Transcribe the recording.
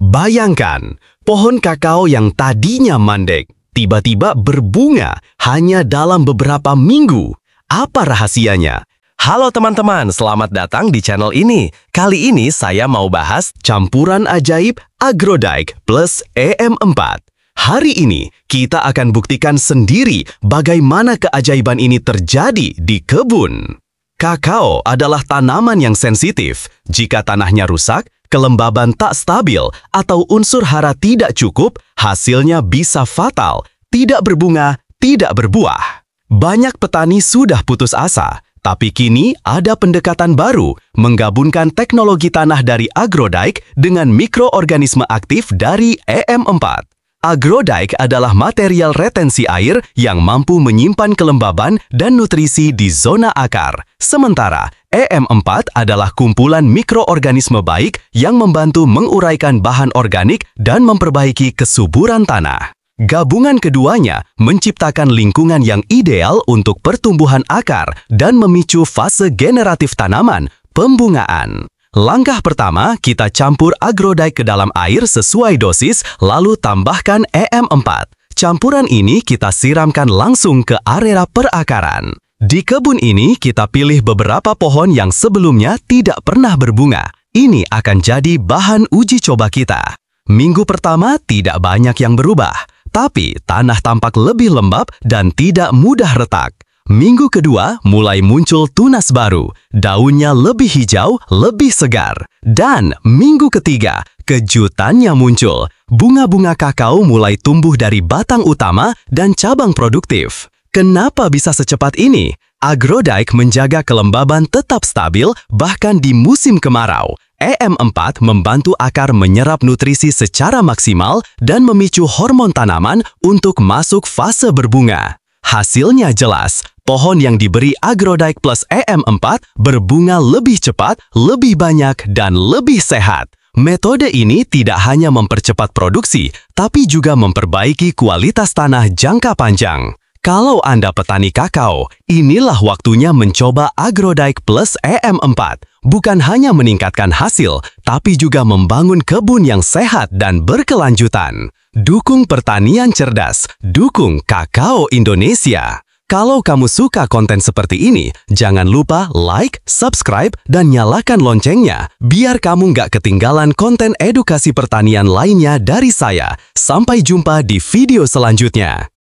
Bayangkan, pohon kakao yang tadinya mandek tiba-tiba berbunga hanya dalam beberapa minggu. Apa rahasianya? Halo teman-teman, selamat datang di channel ini. Kali ini saya mau bahas campuran ajaib Agrodike plus e EM4. Hari ini kita akan buktikan sendiri bagaimana keajaiban ini terjadi di kebun. Kakao adalah tanaman yang sensitif. Jika tanahnya rusak, kelembaban tak stabil, atau unsur hara tidak cukup, hasilnya bisa fatal, tidak berbunga, tidak berbuah. Banyak petani sudah putus asa, tapi kini ada pendekatan baru, menggabungkan teknologi tanah dari agrodike dengan mikroorganisme aktif dari e EM4. Agrodike adalah material retensi air yang mampu menyimpan kelembaban dan nutrisi di zona akar. Sementara e EM4 adalah kumpulan mikroorganisme baik yang membantu menguraikan bahan organik dan memperbaiki kesuburan tanah. Gabungan keduanya menciptakan lingkungan yang ideal untuk pertumbuhan akar dan memicu fase generatif tanaman, pembungaan. Langkah pertama, kita campur agrodai ke dalam air sesuai dosis, lalu tambahkan e EM4. Campuran ini kita siramkan langsung ke area perakaran. Di kebun ini, kita pilih beberapa pohon yang sebelumnya tidak pernah berbunga. Ini akan jadi bahan uji coba kita. Minggu pertama tidak banyak yang berubah, tapi tanah tampak lebih lembab dan tidak mudah retak. Minggu kedua mulai muncul tunas baru, daunnya lebih hijau, lebih segar. Dan minggu ketiga, kejutannya muncul. Bunga-bunga kakao mulai tumbuh dari batang utama dan cabang produktif. Kenapa bisa secepat ini? Agrodaik menjaga kelembaban tetap stabil bahkan di musim kemarau. E EM4 membantu akar menyerap nutrisi secara maksimal dan memicu hormon tanaman untuk masuk fase berbunga. Hasilnya jelas, pohon yang diberi Agrodike plus e EM4 berbunga lebih cepat, lebih banyak, dan lebih sehat. Metode ini tidak hanya mempercepat produksi, tapi juga memperbaiki kualitas tanah jangka panjang. Kalau Anda petani kakao, inilah waktunya mencoba Agrodike plus e EM4. Bukan hanya meningkatkan hasil, tapi juga membangun kebun yang sehat dan berkelanjutan. Dukung pertanian cerdas, dukung kakao Indonesia. Kalau kamu suka konten seperti ini, jangan lupa like, subscribe, dan nyalakan loncengnya biar kamu nggak ketinggalan konten edukasi pertanian lainnya dari saya. Sampai jumpa di video selanjutnya.